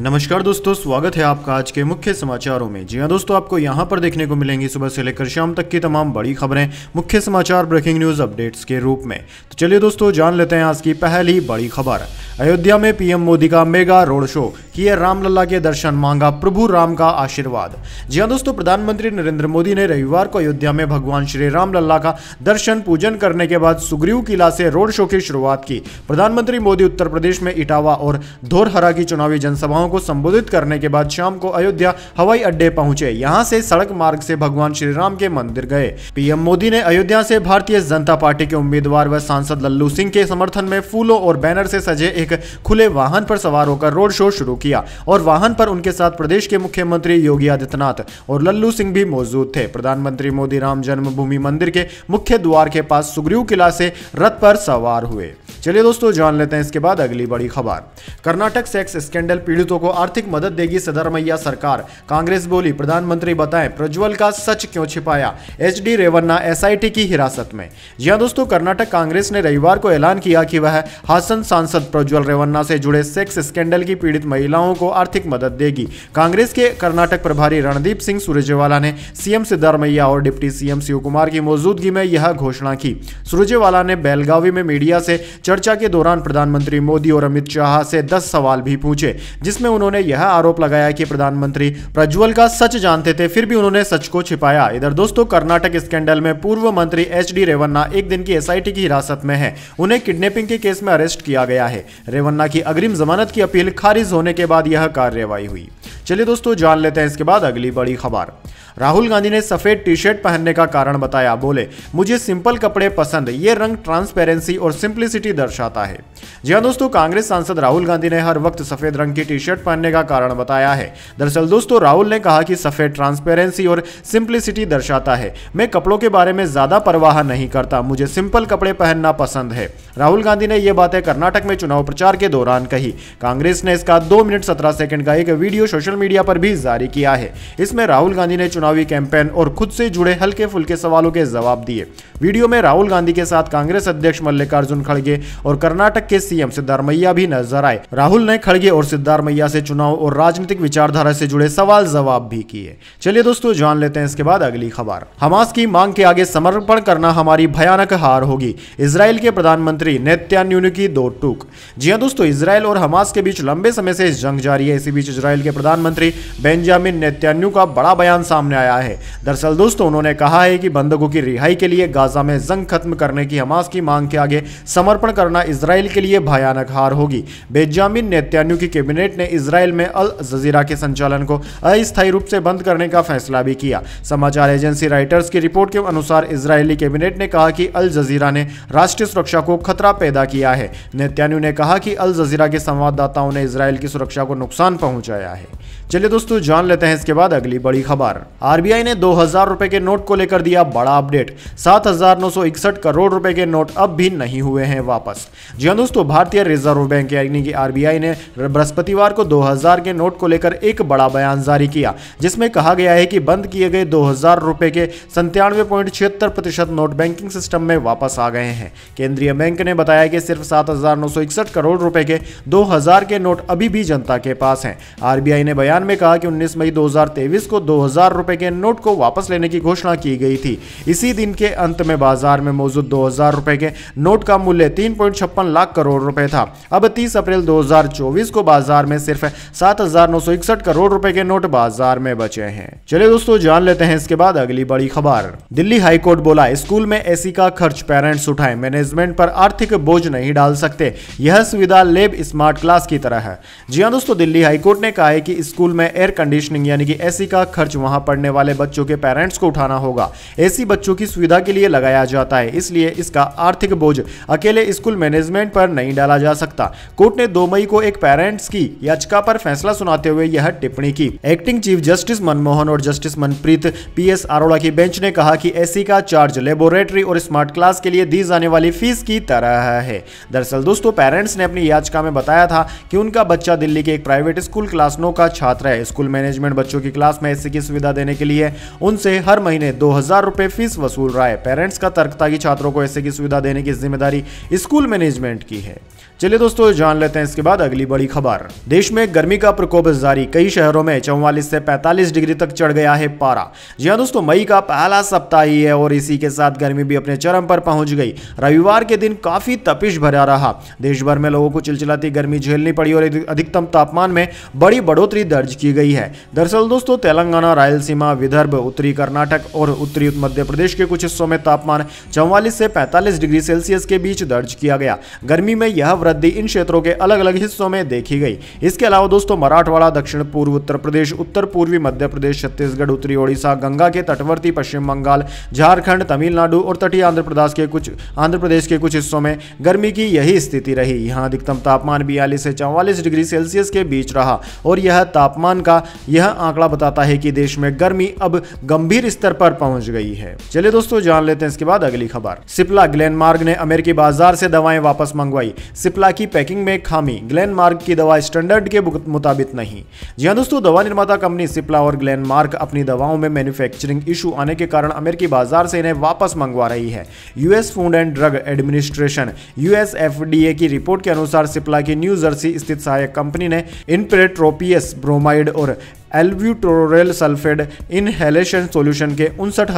नमस्कार दोस्तों स्वागत है आपका आज के मुख्य समाचारों में जी हाँ दोस्तों आपको यहाँ पर देखने को मिलेंगी सुबह से लेकर शाम तक की तमाम बड़ी खबरें मुख्य समाचार ब्रेकिंग न्यूज अपडेट्स के रूप में तो चलिए दोस्तों जान लेते हैं आज की पहली बड़ी खबर अयोध्या में पीएम मोदी का मेगा रोड शो किए रामलला के दर्शन मांगा प्रभु राम का आशीर्वाद जी हाँ दोस्तों प्रधानमंत्री नरेंद्र मोदी ने रविवार को अयोध्या में भगवान श्री रामलला का दर्शन पूजन करने के बाद सुग्रीव किला से रोड शो की शुरुआत की प्रधानमंत्री मोदी उत्तर प्रदेश में इटावा और धोरहरा की चुनावी जनसभाओं जनसभाओं को संबोधित करने के बाद शाम को अयोध्या हवाई अड्डे पहुंचे यहाँ से सड़क मार्ग से भगवान श्री राम के मंदिर गए पीएम मोदी ने अयोध्या से भारतीय जनता पार्टी के उम्मीदवार व सांसद लल्लू सिंह के समर्थन में फूलों और बैनर से सजे एक खुले वाहन पर सवार होकर रोड शो शुरू किया और वाहन पर उनके साथ प्रदेश के मुख्यमंत्री योगी आदित्यनाथ और लल्लू सिंह भी मौजूद थे प्रधानमंत्री मोदी राम जन्मभूमि मंदिर के मुख्य द्वार के पास सुग्रीव किला से रथ पर सवार हुए चलिए दोस्तों जान लेते हैं इसके बाद अगली बड़ी खबर कर्नाटक सेक्स स्कैंडल पीड़ितों पीड़ितों को आर्थिक मदद देगी सदरमैया सरकार कांग्रेस बोली प्रधानमंत्री बताएं प्रज्वल का सच क्यों छिपाया एच डी रेवन्ना एसआईटी की हिरासत में जी हाँ दोस्तों कर्नाटक कांग्रेस ने रविवार को ऐलान किया कि वह हासन सांसद प्रज्वल रेवन्ना से जुड़े सेक्स स्कैंडल की पीड़ित महिलाओं को आर्थिक मदद देगी कांग्रेस के कर्नाटक प्रभारी रणदीप सिंह सुरजेवाला ने सीएम सिद्धारमैया और डिप्टी सीएम शिव कुमार की मौजूदगी में यह घोषणा की सुरजेवाला ने बेलगावी में मीडिया से चर्चा के दौरान प्रधानमंत्री मोदी और अमित शाह से दस सवाल भी पूछे जिस जिसमें उन्होंने यह आरोप लगाया कि प्रधानमंत्री प्रज्वल का सच जानते थे फिर भी उन्होंने सच को छिपाया इधर दोस्तों कर्नाटक स्कैंडल में पूर्व मंत्री एच डी रेवन्ना एक दिन की एसआईटी की हिरासत में है उन्हें किडनेपिंग के केस में अरेस्ट किया गया है रेवन्ना की अग्रिम जमानत की अपील खारिज होने के बाद यह कार्यवाही हुई चलिए दोस्तों जान लेते हैं इसके बाद अगली बड़ी खबर राहुल गांधी ने सफेद टी शर्ट पहनने का कारण बताया बोले मुझे सिंपल कपड़े पसंद ये रंग ट्रांसपेरेंसी और सिंप्लिसिटी दर्शाता है जी हाँ दोस्तों कांग्रेस सांसद राहुल गांधी ने हर वक्त सफेद रंग की टी शर्ट पहनने का कारण बताया है दरअसल दोस्तों राहुल ने कहा कि सफेद ट्रांसपेरेंसी और सिंप्लिसिटी दर्शाता है मैं कपड़ों के बारे में ज्यादा परवाह नहीं करता मुझे सिंपल कपड़े पहनना पसंद है राहुल गांधी ने यह बातें कर्नाटक में चुनाव प्रचार के दौरान कही कांग्रेस ने इसका दो मिनट सत्रह सेकंड का एक वीडियो सोशल मीडिया पर भी जारी किया है इसमें राहुल गांधी ने चुनाव चुनावी कैंपेन और खुद से जुड़े हल्के फुल्के सवालों के जवाब दिए वीडियो में राहुल गांधी के साथ कांग्रेस अध्यक्ष मल्लिकार्जुन खड़गे और कर्नाटक के सीएम सिद्धारमैया भी नजर आए राहुल ने खड़गे और सिद्धारमैया से चुनाव और राजनीतिक विचारधारा से जुड़े सवाल जवाब भी किए चलिए दोस्तों जान लेते हैं इसके बाद अगली खबर हमास की मांग के आगे समर्पण करना हमारी भयानक हार होगी इसराइल के प्रधानमंत्री नेत्यान्यून की दो टूक जी हाँ दोस्तों इसराइल और हमास के बीच लंबे समय से जंग जारी है इसी बीच इसराइल के प्रधानमंत्री बेंजामिन नेत्यान्यू का बड़ा बयान सामने आया है दरअसल दोस्तों उन्होंने कहा है कि बंधकों की रिहाई के लिए गाजा में जंग खत्म करने की हमास की मांग के आगे समर्पण करना इसराइल के लिए भयानक हार होगी बेजामिन नेत्यान्यू की कैबिनेट ने इसराइल में अल जजीरा के संचालन को अस्थायी रूप से बंद करने का फैसला भी किया समाचार एजेंसी राइटर्स की रिपोर्ट के अनुसार इसराइली कैबिनेट ने कहा कि अल जजीरा ने राष्ट्रीय सुरक्षा को खतरा पैदा किया है नेत्यान्यू ने कहा कि अल जजीरा के संवाददाताओं ने इसराइल की सुरक्षा को नुकसान पहुंचाया है चलिए दोस्तों जान लेते हैं इसके बाद अगली बड़ी खबर आरबीआई ने दो हजार के नोट को लेकर दिया बड़ा अपडेट सात हजार नौ सौ इकसठ करोड़ रुपए के नोट अब भी नहीं हुए हैं वापस जी हाँ दोस्तों भारतीय रिजर्व बैंक यानी कि आरबीआई ने बृहस्पतिवार को 2000 के नोट को लेकर एक बड़ा बयान जारी किया जिसमें कहा गया है कि बंद किए गए दो हजार रुपए के संतानवे छिहत्तर प्रतिशत नोट बैंकिंग सिस्टम में वापस आ गए हैं केंद्रीय बैंक ने बताया कि सिर्फ सात हजार नौ सौ इकसठ करोड़ रुपए के दो हजार के नोट अभी भी जनता के पास हैं आरबीआई ने बयान बयान में कहा कि 19 मई 2023 को दो हजार के नोट को वापस लेने की घोषणा की गई थी इसी दिन के अंत में बाजार में मौजूद दो हजार के नोट का मूल्य तीन लाख करोड़ रुपए था अब 30 अप्रैल 2024 को बाजार में सिर्फ सात करोड़ रुपए के नोट बाजार में बचे हैं चले दोस्तों जान लेते हैं इसके बाद अगली बड़ी खबर दिल्ली हाईकोर्ट बोला स्कूल में एसी का खर्च पेरेंट्स उठाए मैनेजमेंट पर आर्थिक बोझ नहीं डाल सकते यह सुविधा लेब स्मार्ट क्लास की तरह है जी हाँ दोस्तों दिल्ली हाईकोर्ट ने कहा है कि स्कूल स्कूल में एयर कंडीशनिंग यानी कि एसी का खर्च वहां पढ़ने वाले बच्चों के पेरेंट्स को उठाना होगा एसी बच्चों की सुविधा के लिए लगाया जाता है इसलिए इसका आर्थिक बोझ अकेले स्कूल मैनेजमेंट पर नहीं डाला जा सकता कोर्ट ने दो मई को एक पेरेंट्स की याचिका पर फैसला सुनाते हुए यह टिप्पणी की एक्टिंग चीफ जस्टिस मनमोहन और justice Manpreet P S Arora की बेंच ने कहा की एसी का चार्ज लेबोरेटरी और स्मार्ट क्लास के लिए दी जाने वाली फीस की तरह है दरअसल दोस्तों पेरेंट्स ने अपनी याचिका में बताया था कि उनका बच्चा दिल्ली के एक प्राइवेट स्कूल क्लास नो का छात्र साथ रहे स्कूल मैनेजमेंट बच्चों की क्लास में ऐसी की सुविधा देने के लिए उनसे हर महीने दो हजार रुपए फीस वसूल रहा है पेरेंट्स का तर्क था कि छात्रों को ऐसे की सुविधा देने की जिम्मेदारी स्कूल मैनेजमेंट की है चलिए दोस्तों जान लेते हैं इसके बाद अगली बड़ी खबर देश में गर्मी का प्रकोप जारी कई शहरों में चौवालीस से 45 डिग्री तक चढ़ गया है पारा जी हाँ दोस्तों मई का पहला सप्ताह ही है और इसी के साथ गर्मी भी अपने चरम पर पहुंच गई रविवार के दिन काफी तपिश भरा रहा देश भर में लोगों को चिलचिलाती गर्मी झेलनी पड़ी और अधिकतम तापमान में बड़ी बढ़ोतरी दर्ज की गई है दरअसल दोस्तों तेलंगाना रायलसीमा विदर्भ उत्तरी कर्नाटक और उत्तरी मध्य प्रदेश के कुछ हिस्सों में तापमान चौवालीस से पैंतालीस डिग्री सेल्सियस के बीच दर्ज किया गया गर्मी में यह वृद्धि इन क्षेत्रों के अलग अलग हिस्सों में देखी गई इसके अलावा दोस्तों मराठवाड़ा दक्षिण पूर्व उत्तर प्रदेश उत्तर पूर्वी मध्य प्रदेश छत्तीसगढ़ उत्तरी ओडिशा गंगा के तटवर्ती पश्चिम बंगाल झारखंड तमिलनाडु और तटीय आंध्र प्रदेश के कुछ आंध्र प्रदेश के कुछ हिस्सों में गर्मी की यही स्थिति रही यहाँ अधिकतम तापमान बयालीस से चौवालीस डिग्री सेल्सियस के बीच रहा और यह तापमान का यह आंकड़ा बताता है कि देश में गर्मी अब गंभीर स्तर पर पहुंच गई है चलिए दोस्तों जान लेते हैं इसके बाद अगली खबर सिप्ला ग्लेनमार्ग ने अमेरिकी बाजार से दवाएं वापस मंगवाई सिप्ला सिप्ला की पैकिंग में खामी ग्लैन मार्क की दवा स्टैंडर्ड के मुताबिक नहीं जी हाँ दोस्तों दवा निर्माता कंपनी सिप्ला और ग्लैन मार्क अपनी दवाओं में मैन्युफैक्चरिंग इशू आने के कारण अमेरिकी बाजार से इन्हें वापस मंगवा रही है US food and drug administration US की रिपोर्ट के अनुसार सिप्ला की न्यू जर्सी स्थित सहायक कंपनी ने इनप्रेट्रोपियस ब्रोमाइड और एल्ब्यूटोरल सल्फेड इनहेलेशन सॉल्यूशन के उनसठ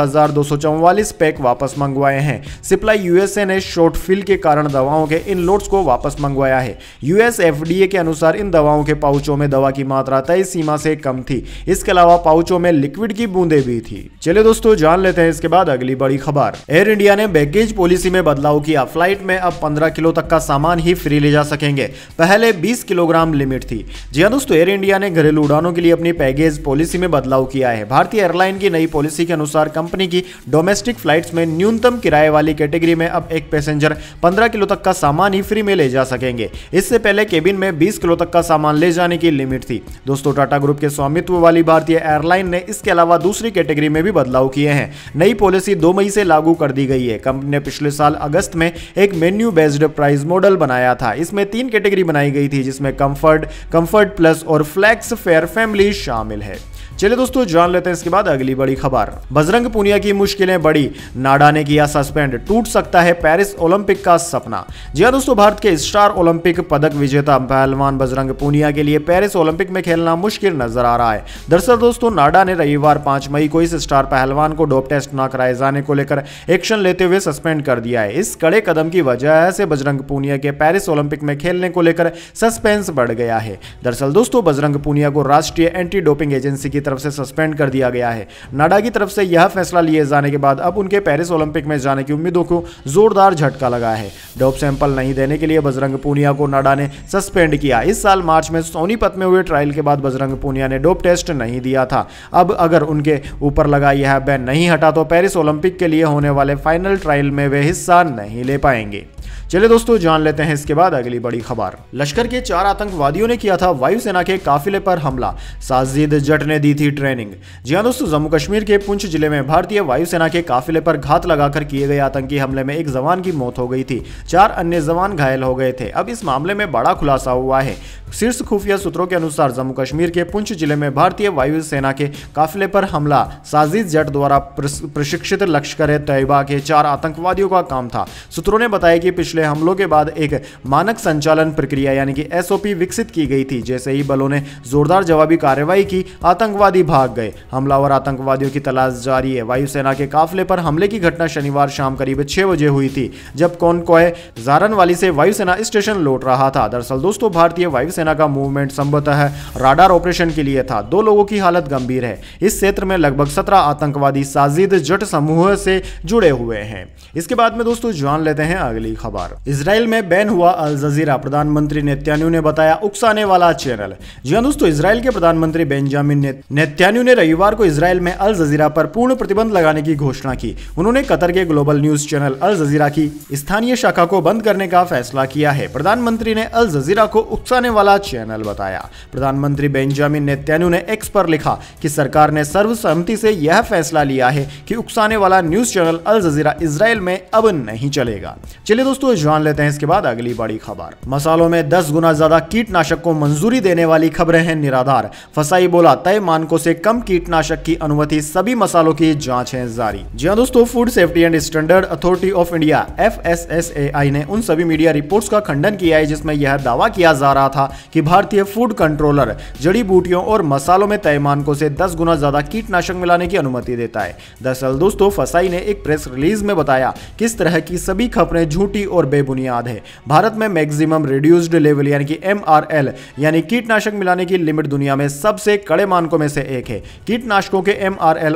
पैक वापस मंगवाए हैं सिप्लाई यूएसए ने शॉर्ट फिल के कारण दवाओं के इन लोट्स को वापस मंगवाया है यूएस एफडीए के अनुसार इन दवाओं के पाउचों में दवा की मात्रा तय सीमा से कम थी इसके अलावा पाउचों में लिक्विड की बूंदे भी थी चलिए दोस्तों जान लेते हैं इसके बाद अगली बड़ी खबर एयर इंडिया ने बैगेज पॉलिसी में बदलाव किया फ्लाइट में अब पंद्रह किलो तक का सामान ही फ्री ले जा सकेंगे पहले बीस किलोग्राम लिमिट थी जी हाँ दोस्तों एयर इंडिया ने घरेलू उड़ानों के लिए अपनी पैगेज पॉलिसी में बदलाव किया है भारतीय एयरलाइन की नई पॉलिसी के अनुसार कंपनी की डोमेस्टिक फ्लाइट्स में न्यूनतम किराए वाली कैटेगरी में अब एक पैसेंजर 15 किलो तक का सामान ही फ्री में ले जा सकेंगे इससे पहले केबिन में 20 किलो तक का सामान ले जाने की लिमिट थी दोस्तों टाटा ग्रुप के स्वामित्व वाली भारतीय एयरलाइन ने इसके अलावा दूसरी कैटेगरी में भी बदलाव किए हैं नई पॉलिसी दो मई से लागू कर दी गई है कंपनी ने पिछले साल अगस्त में एक मेन्यू बेस्ड प्राइस मॉडल बनाया था इसमें तीन कैटेगरी बनाई गई थी जिसमें कंफर्ट कंफर्ट प्लस और फ्लैक्स फेयर फैमिली शामिल है चलिए दोस्तों जान लेते हैं इसके बाद अगली बड़ी खबर बजरंग पुनिया की मुश्किलें बड़ी नाडा ने किया सस्पेंड टूट सकता है पेरिस ओलंपिक का सपना जी हाँ दोस्तों भारत के स्टार ओलंपिक पदक विजेता पहलवान बजरंग पुनिया के लिए पेरिस ओलंपिक में खेलना मुश्किल नजर आ रहा है दरअसल दोस्तों नाडा ने रविवार पांच मई को इस स्टार पहलवान को डोप टेस्ट न कराए जाने को लेकर एक्शन लेते हुए सस्पेंड कर दिया है इस कड़े कदम की वजह से बजरंग पूनिया के पेरिस ओलंपिक में खेलने को लेकर सस्पेंस बढ़ गया है दरअसल दोस्तों बजरंग पूनिया को राष्ट्रीय एंटी डोपिंग एजेंसी की तरफ से सस्पेंड कर दिया गया है नाडा की तरफ से यह फैसला लिए जाने के बाद अब उनके पेरिस ओलंपिक में जाने की उम्मीदों को जोरदार झटका लगा है डॉप सैंपल नहीं देने के लिए बजरंग पूनिया को नाडा ने सस्पेंड किया इस साल मार्च में सोनीपत में हुए ट्रायल के बाद बजरंग पूनिया ने डोप टेस्ट नहीं दिया था अब अगर उनके ऊपर लगा यह बैन नहीं हटा तो पेरिस ओलंपिक के लिए होने वाले फाइनल ट्रायल में वे हिस्सा नहीं ले पाएंगे चले दोस्तों जान लेते हैं इसके बाद अगली बड़ी खबर लश्कर के चार आतंकवादियों ने किया था वायुसेना के काफिले पर हमला साजिद जट ने दी थी ट्रेनिंग जी हाँ दोस्तों जम्मू कश्मीर के पुंछ जिले में भारतीय वायुसेना के काफिले पर घात लगाकर किए गए आतंकी हमले में एक जवान की मौत हो गई थी चार अन्य जवान घायल हो गए थे अब इस मामले में बड़ा खुलासा हुआ है शीर्ष खुफिया सूत्रों के अनुसार जम्मू कश्मीर के पुंछ जिले में भारतीय वायुसेना के काफिले पर हमला साजिद जट द्वारा प्रशिक्षित लश्कर तैयबा के चार आतंकवादियों का काम था सूत्रों ने बताया कि पिछले पिछले हमलों के बाद एक मानक संचालन प्रक्रिया यानी कि एसओपी विकसित की गई थी जैसे ही बलों ने जोरदार जवाबी कार्रवाई की आतंकवादी भाग गए हमलावर आतंकवादियों की तलाश जारी है वायुसेना के काफिले पर हमले की घटना शनिवार शाम करीब छह बजे हुई थी जब कौन कोय जारन वाली से वायुसेना स्टेशन लौट रहा था दरअसल दोस्तों भारतीय वायुसेना का मूवमेंट संभवतः राडार ऑपरेशन के लिए था दो लोगों की हालत गंभीर है इस क्षेत्र में लगभग सत्रह आतंकवादी साजिद जट समूह से जुड़े हुए हैं इसके बाद में दोस्तों जान लेते हैं अगली खबर करार इसराइल में बैन हुआ अल जजीरा प्रधानमंत्री नेत्यान्यू ने बताया उकसाने वाला चैनल जी हाँ दोस्तों इसराइल के प्रधानमंत्री बेंजामिन नेत्यान्यू ने रविवार को इसराइल में अल जजीरा पर पूर्ण प्रतिबंध लगाने की घोषणा की उन्होंने कतर के global news channel Al Jazeera की स्थानीय शाखा को बंद करने का फैसला किया है प्रधानमंत्री ने अल जजीरा को उकसाने वाला चैनल बताया प्रधानमंत्री बेंजामिन नेत्यान्यू ने एक्स पर लिखा कि सरकार ने सर्वसहमति से यह फैसला लिया है कि उकसाने वाला news channel Al Jazeera Israel में अब नहीं चलेगा चलिए दोस्तों जान लेते हैं इसके बाद अगली बड़ी खबर मसालों में 10 गुना ज्यादा कीटनाशक को मंजूरी देने वाली खबरें हैं निराधार फसाई बोला तय मानकों से कम कीटनाशक की अनुमति सभी मसालों की जांच है जारी जी हाँ दोस्तों food safety and standard authority of India F ने उन सभी मीडिया रिपोर्ट का खंडन किया है जिसमें यह दावा किया जा रहा था की भारतीय फूड कंट्रोलर जड़ी बूटियों और मसालों में तय मानकों से दस गुना ज्यादा कीटनाशक मिलाने की अनुमति देता है दरअसल दोस्तों फसाई ने एक प्रेस रिलीज में बताया किस तरह की सभी खबरें झूठी और बेबुनियाद है भारत में मैक्सिमम रिड्यूस्ड लेवल यानी कि एम यानी कीटनाशक मिलाने की लिमिट दुनिया में सबसे कड़े मानकों में से एक है कीटनाशकों के एम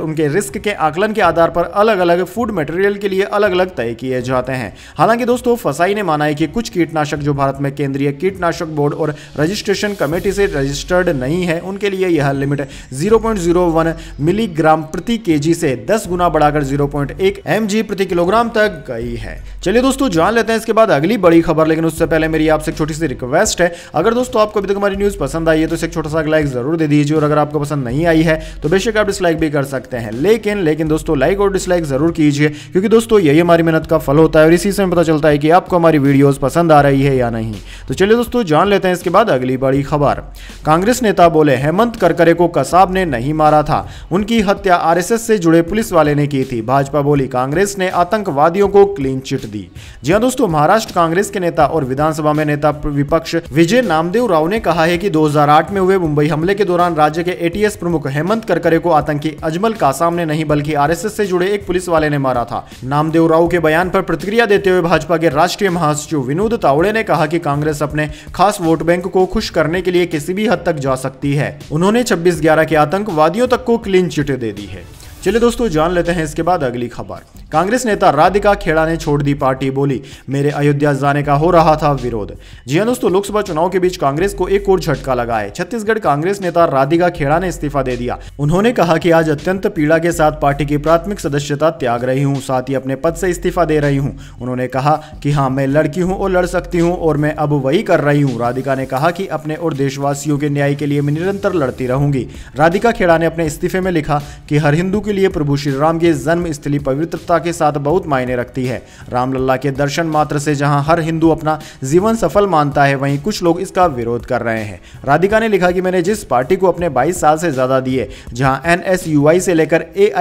उनके रिस्क के आकलन के आधार पर अलग अलग फूड मटेरियल के लिए अलग अलग तय किए जाते हैं हालांकि दोस्तों फसाई ने माना है कि कुछ कीटनाशक जो भारत में केंद्रीय कीटनाशक बोर्ड और रजिस्ट्रेशन कमेटी से रजिस्टर्ड नहीं है उनके लिए यह लिमिट 0.01 मिलीग्राम प्रति केजी से 10 गुना बढ़ाकर 0.1 एमजी प्रति किलोग्राम तक गई है चलिए दोस्तों जान लेते हैं इसके बाद अगली बड़ी खबर लेकिन उससे पहले मेरी आपसे एक छोटी सी रिक्वेस्ट है अगर दोस्तों आपको अभी तक हमारी न्यूज़ पसंद आई है तो इसे एक छोटा सा लाइक जरूर दे दीजिए और अगर आपको पसंद नहीं आई है तो बेशक आप डिसलाइक भी कर सकते हैं लेकिन लेकिन दोस्तों लाइक और डिसलाइक जरूर कीजिए क्योंकि दोस्तों यही हमारी मेहनत का फल होता है और इसी से पता चलता है कि आपको हमारी वीडियोज़ पसंद आ रही है या नहीं तो चलिए दोस्तों जान लेते हैं इसके बाद अगली बड़ी खबर कांग्रेस नेता बोले हेमंत करकरे को कसाब ने नहीं मारा था उनकी हत्या आरएसएस से जुड़े पुलिस वाले ने की थी भाजपा बोली कांग्रेस ने आतंकवादियों को क्लीन चिट दी जी हाँ दोस्तों महाराष्ट्र कांग्रेस के नेता और विधानसभा में नेता विपक्ष विजय नामदेव राव ने कहा है कि 2008 में हुए मुंबई हमले के दौरान राज्य के एटीएस प्रमुख हेमंत करकरे को आतंकी अजमल का सामने नहीं बल्कि आरएसएस से जुड़े एक पुलिस वाले ने मारा था नामदेव राव के बयान पर प्रतिक्रिया देते हुए भाजपा के राष्ट्रीय महासचिव विनोद तावड़े ने कहा की कांग्रेस अपने खास वोट बैंक को खुश करने के लिए किसी भी हद तक जा सकती है उन्होंने छब्बीस ग्यारह के आतंकवादियों तक को क्लीन चिट दे दी है चलिए दोस्तों जान लेते हैं इसके बाद अगली खबर कांग्रेस नेता राधिका खेड़ा ने छोड़ दी पार्टी बोली मेरे अयोध्या जाने का हो रहा था विरोध जी हाँ दोस्तों लोकसभा चुनाव के बीच कांग्रेस को एक और झटका लगा है छत्तीसगढ़ कांग्रेस नेता राधिका खेड़ा ने इस्तीफा दे दिया उन्होंने कहा कि आज अत्यंत पीड़ा के साथ पार्टी की प्राथमिक सदस्यता त्याग रही हूँ साथ ही अपने पद से इस्तीफा दे रही हूँ उन्होंने कहा कि हाँ मैं लड़की हूँ और लड़ सकती हूँ और मैं अब वही कर रही हूँ राधिका ने कहा कि अपने और देशवासियों के न्याय के लिए मैं निरंतर लड़ती रहूंगी राधिका खेड़ा ने अपने इस्तीफे में लिखा कि हर हिंदू की लिए प्रभु श्री राम की जन्म स्थली पवित्रता के साथ बहुत मायने रखती है रामलला के दर्शन मात्र से जहां हर हिंदू अपना जीवन सफल मानता है वहीं कुछ लोग इसका विरोध कर रहे हैं राधिका ने लिखा कि मैंने जिस पार्टी को अपने 22 साल से ज्यादा दिए जहां एन से लेकर ए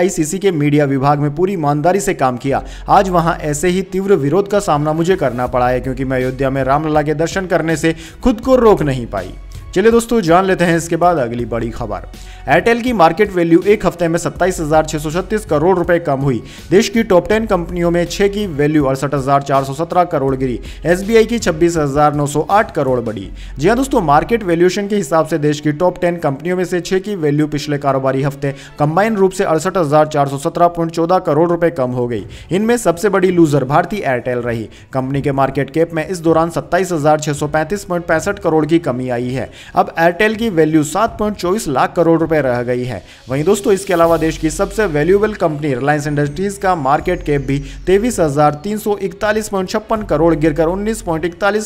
के मीडिया विभाग में पूरी ईमानदारी से काम किया आज वहां ऐसे ही तीव्र विरोध का सामना मुझे करना पड़ा है क्योंकि मैं अयोध्या में रामलला के दर्शन करने से खुद को रोक नहीं पाई चलिए दोस्तों जान लेते हैं इसके बाद अगली बड़ी खबर एयरटेल की मार्केट वैल्यू एक हफ्ते में सत्ताईस हजार छह सौ छत्तीस करोड़ रुपए कम हुई देश की टॉप टेन कंपनियों में छह की वैल्यू अड़सठ हजार चार सौ सत्रह करोड़ गिरी एस की छब्बीस हजार नौ सौ आठ करोड़ बढ़ी जी हाँ दोस्तों मार्केट वैल्यूएशन के हिसाब से देश की टॉप टेन कंपनियों में से छह की वैल्यू पिछले कारोबारी हफ्ते कंबाइन रूप से अड़सठ हजार चार सौ सत्रह पॉइंट चौदह करोड़ रुपए कम हो गई इनमें सबसे बड़ी लूजर भारतीय एयरटेल रही कंपनी के मार्केट कैप में इस दौरान सत्ताईस हजार छह सौ पैंतीस पॉइंट पैंसठ करोड़ की कमी आई है अब एयरटेल की वैल्यू सात लाख करोड़ रुपए रह गई है वहीं दोस्तों इसके अलावा देश की सबसे वैल्यूएबल कंपनी रिलायंस इंडस्ट्रीज का मार्केट कैप भी तेईस करोड़ गिरकर उन्नीस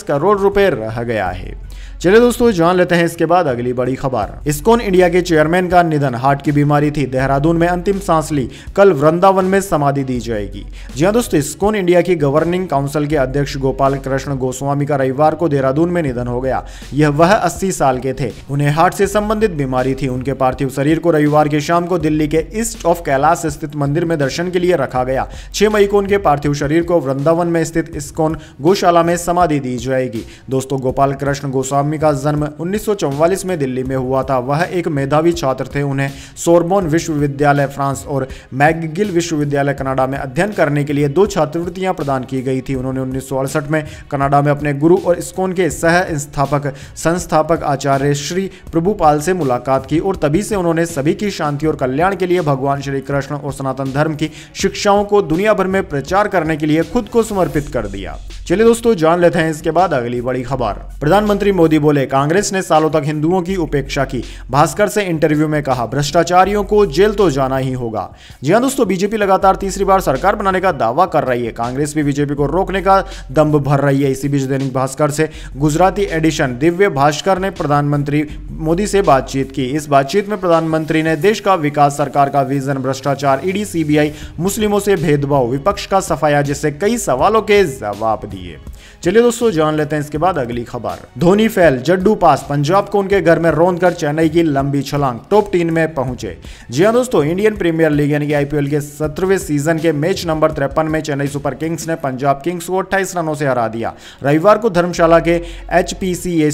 करोड़ रुपए रह गया है चलिए दोस्तों जान लेते हैं इसके बाद अगली बड़ी खबर इसकोन इंडिया के चेयरमैन का निधन हार्ट की बीमारी थी देहरादून में अंतिम सांस ली कल वृंदावन में समाधि दी जाएगी जी हाँ दोस्तों इसकोन इंडिया की गवर्निंग काउंसिल के अध्यक्ष गोपाल कृष्ण गोस्वामी का रविवार को देहरादून में निधन हो गया यह वह अस्सी साल के थे उन्हें हार्ट से संबंधित बीमारी थी उनके पार्थिव शरीर को रविवार की शाम को दिल्ली के ईस्ट ऑफ कैलाश स्थित मंदिर में दर्शन के लिए रखा गया छह मई को उनके पार्थिव शरीर को वृंदावन में स्थित इस्कोन गौशाला में समाधि दी जाएगी दोस्तों गोपाल कृष्ण गोस्वामी स्वामी का जन्म उन्नीस में दिल्ली में हुआ था वह एक मेधावी छात्र थे उन्हें सोरबोन विश्वविद्यालय फ्रांस और मैगगिल विश्वविद्यालय कनाडा में अध्ययन करने के लिए दो छात्रवृत्तियां प्रदान की गई थी उन्होंने उन्नीस में कनाडा में अपने गुरु और स्कोन के सह संस्थापक संस्थापक आचार्य श्री प्रभुपाल से मुलाकात की और तभी से उन्होंने सभी की शांति और कल्याण के लिए भगवान श्री कृष्ण और सनातन धर्म की शिक्षाओं को दुनिया भर में प्रचार करने के लिए खुद को समर्पित कर दिया चलिए दोस्तों जान लेते हैं इसके बाद अगली बड़ी खबर प्रधानमंत्री मोदी बोले कांग्रेस ने सालों तक हिंदुओं की उपेक्षा की भास्कर से इंटरव्यू में कहा भ्रष्टाचारियों को जेल तो जाना ही होगा जी हाँ दोस्तों बीजेपी लगातार तीसरी बार सरकार बनाने का दावा कर रही है कांग्रेस भी बीजेपी को रोकने का दम्भ भर रही है इसी बीच दैनिक भास्कर से गुजराती एडिशन दिव्य भास्कर ने प्रधानमंत्री मोदी से बातचीत की इस बातचीत में प्रधानमंत्री ने देश का विकास सरकार का विजन भ्रष्टाचार ईडी सीबीआई मुस्लिमों से भेदभाव विपक्ष का सफाया जैसे कई सवालों के जवाब दिए России. चलिए दोस्तों जान लेते हैं इसके बाद अगली खबर धोनी फेल जड्डू पास पंजाब को उनके घर में रोन कर चेन्नई की लंबी छलांग टॉप टीम में पहुंचे जी हाँ दोस्तों इंडियन प्रीमियर लीग यानी कि आईपीएल के सत्रहवें सीजन के मैच नंबर तिरपन में चेन्नई सुपर किंग्स ने पंजाब किंग्स को अट्ठाईस रनों से हरा दिया रविवार को धर्मशाला के एच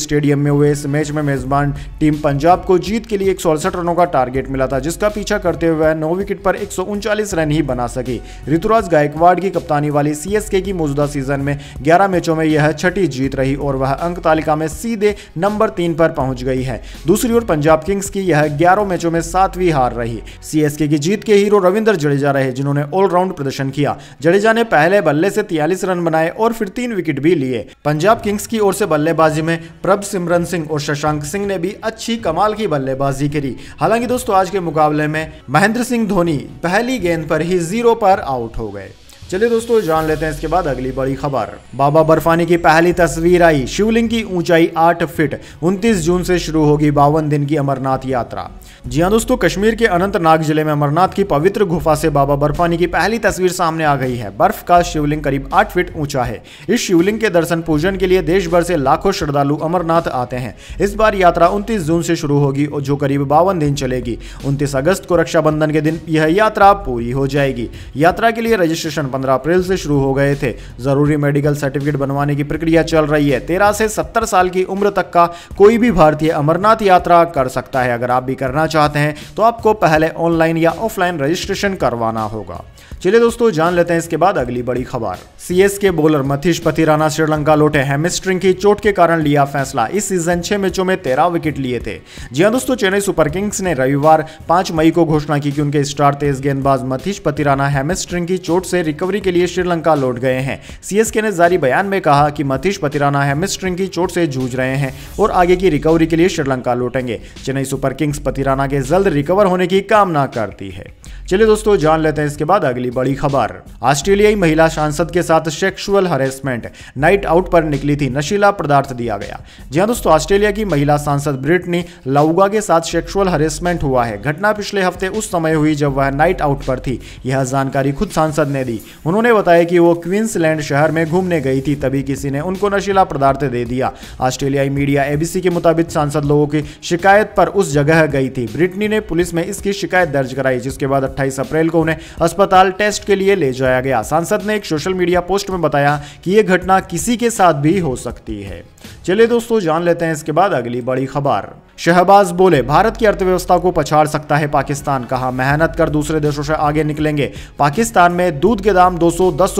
स्टेडियम में हुए इस मैच में मेजबान टीम पंजाब को जीत के लिए एक रनों का टारगेट मिला था जिसका पीछा करते हुए वह नौ विकेट पर एक रन ही बना सके ऋतुराज गायकवाड़ की कप्तानी वाली सीएसके की मौजूदा सीजन में ग्यारह मैच मैचों में यह छठी जीत रही और वह अंक तालिका में सीधे नंबर तीन पर पहुंच गई है दूसरी ओर पंजाब किंग्स की यह ग्यारह मैचों में सातवीं हार रही सीएसके की जीत के हीरो रविंदर जडेजा रहे जिन्होंने ऑलराउंड प्रदर्शन किया जडेजा ने पहले बल्ले से तियालीस रन बनाए और फिर तीन विकेट भी लिए पंजाब किंग्स की ओर से बल्लेबाजी में प्रभ सिमरन सिंह और शशांक सिंह ने भी अच्छी कमाल की बल्लेबाजी करी हालांकि दोस्तों आज के मुकाबले में महेंद्र सिंह धोनी पहली गेंद पर ही जीरो पर आउट हो गए चलिए दोस्तों जान लेते हैं इसके बाद अगली बड़ी खबर बाबा बर्फानी की पहली तस्वीर आई शिवलिंग की ऊंचाई आठ फीट उनतीस जून से शुरू होगी बावन दिन की अमरनाथ यात्रा जी हाँ दोस्तों कश्मीर के अनंतनाग जिले में अमरनाथ की पवित्र गुफा से बाबा बर्फानी की पहली तस्वीर सामने आ गई है बर्फ का शिवलिंग करीब आठ फीट ऊंचा है इस शिवलिंग के दर्शन पूजन के लिए देश भर से लाखों श्रद्धालु अमरनाथ आते हैं इस बार यात्रा उन्तीस जून से शुरू होगी और जो करीब बावन दिन चलेगी उन्तीस अगस्त को रक्षाबंधन के दिन यह यात्रा पूरी हो जाएगी यात्रा के लिए रजिस्ट्रेशन 15 अप्रैल से शुरू हो गए थे जरूरी मेडिकल सर्टिफिकेट बनवाने की प्रक्रिया चल रही है तेरह से सत्तर साल की उम्र तक का कोई भी भारतीय अमरनाथ यात्रा कर सकता है अगर आप भी करना चाहते हैं तो आपको पहले ऑनलाइन या ऑफलाइन रजिस्ट्रेशन करवाना होगा चलिए दोस्तों जान लेते हैं इसके बाद अगली बड़ी खबर सीएस के बोलर मथीश पथिराना श्रीलंका लौटे हेमिस्ट्रिंग की चोट के कारण लिया फैसला इस सीजन छह मैचों में तेरह विकेट लिए थे जी हाँ दोस्तों चेन्नई सुपर किंग्स ने रविवार पांच मई को घोषणा की कि उनके स्टार तेज गेंदबाज मथीश पथिराना हेमेस्ट्रिंग की चोट से रिकवरी के लिए श्रीलंका लौट गए हैं सीएसके ने जारी बयान में कहा कि मथीश पथिराना हेमिस्ट्रिंग की चोट से जूझ रहे हैं और आगे की रिकवरी के लिए श्रीलंका लौटेंगे चेन्नई सुपर किंग्स पथिराना के जल्द रिकवर होने की कामना करती है चलिए दोस्तों जान लेते हैं इसके बाद अगली बड़ी खबर ऑस्ट्रेलियाई महिला सांसद के साथ सेक्सुअल हरेसमेंट नाइट आउट पर निकली थी नशीला पदार्थ दिया गया जी हाँ दोस्तों ऑस्ट्रेलिया की महिला सांसद ब्रिटनी लाउगा के साथ सेक्सुअल हरेसमेंट हुआ है घटना पिछले हफ्ते उस समय हुई जब वह नाइट आउट पर थी यह जानकारी खुद सांसद ने दी उन्होंने बताया कि वो क्वींसलैंड शहर में घूमने गई थी तभी किसी ने उनको नशीला पदार्थ दे दिया ऑस्ट्रेलियाई मीडिया एबीसी के मुताबिक सांसद लोगों की शिकायत पर उस जगह गई थी ब्रिटनी ने पुलिस में इसकी शिकायत दर्ज कराई जिसके बाद 28 अप्रैल को उन्हें अस्पताल टेस्ट के लिए ले जाया गया सांसद ने एक सोशल मीडिया पोस्ट में बताया कि यह घटना किसी के साथ भी हो सकती है चलिए दोस्तों जान लेते हैं इसके बाद अगली बड़ी खबर शहबाज बोले भारत की अर्थव्यवस्था को पछाड़ सकता है पाकिस्तान कहा मेहनत कर दूसरे देशों से आगे निकलेंगे पाकिस्तान में दूध के दाम दो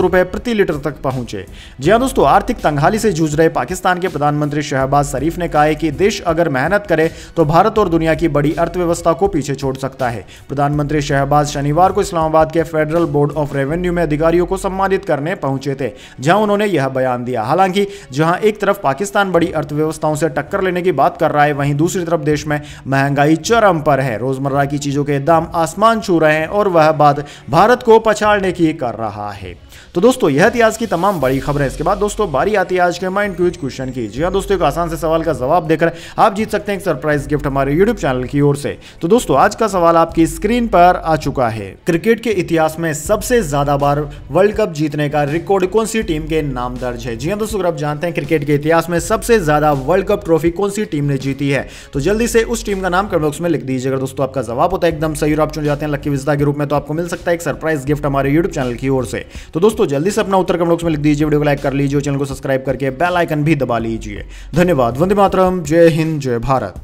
रुपए प्रति लीटर तक पहुंचे जी हाँ दोस्तों आर्थिक तंगहाली से जूझ रहे पाकिस्तान के प्रधानमंत्री शहबाज शरीफ ने कहा है कि देश अगर मेहनत करे तो भारत और दुनिया की बड़ी अर्थव्यवस्था को पीछे छोड़ सकता है प्रधानमंत्री शहबाज आज शनिवार को इस्लामाबाद के फेडरल बोर्ड ऑफ रेवेन्यू में अधिकारियों को सम्मानित करने पहुंचे थे जहां उन्होंने यह बयान दिया हालांकि जहां एक तरफ पाकिस्तान बड़ी अर्थव्यवस्थाओं से टक्कर लेने की बात कर रहा है वहीं दूसरी तरफ देश में महंगाई चरम पर है रोजमर्रा की चीजों के दाम आसमान छू रहे हैं और वह बात भारत को पछाड़ने की कर रहा है तो दोस्तों यह थी आज की तमाम बड़ी खबरें इसके बाद दोस्तों बारी आती है आज के माइंड क्यूज क्वेश्चन की जी हाँ दोस्तों एक आसान से सवाल का जवाब देकर आप जीत सकते हैं एक सरप्राइज गिफ्ट हमारे यूट्यूब चैनल की ओर से तो दोस्तों आज का सवाल आपकी स्क्रीन पर आ चुका है क्रिकेट के इतिहास में सबसे ज्यादा बार वर्ल्ड कप जीतने का रिकॉर्ड कौन सी टीम के नाम दर्ज है जी हाँ दोस्तों अगर आप जानते हैं क्रिकेट के इतिहास में सबसे ज्यादा वर्ल्ड कप ट्रॉफी कौन सी टीम ने जीती है तो जल्दी से उस टीम का नाम कमेंट बॉक्स में लिख दीजिए अगर दोस्तों आपका जवाब होता है एकदम सही और आप चुन जाते हैं लक्की विजता के रूप में तो आपको मिल सकता है एक सरप्राइज गिफ्ट हमारे यूट्यूब चैनल की ओर से तो दोस्तों दोस्तों जल्दी से अपना उत्तर कमेंट बॉक्स में लिख दीजिए वीडियो को लाइक कर लीजिए चैनल को सब्सक्राइब करके बेल आइकन भी दबा लीजिए धन्यवाद वंदे मातरम जय हिंद जय भारत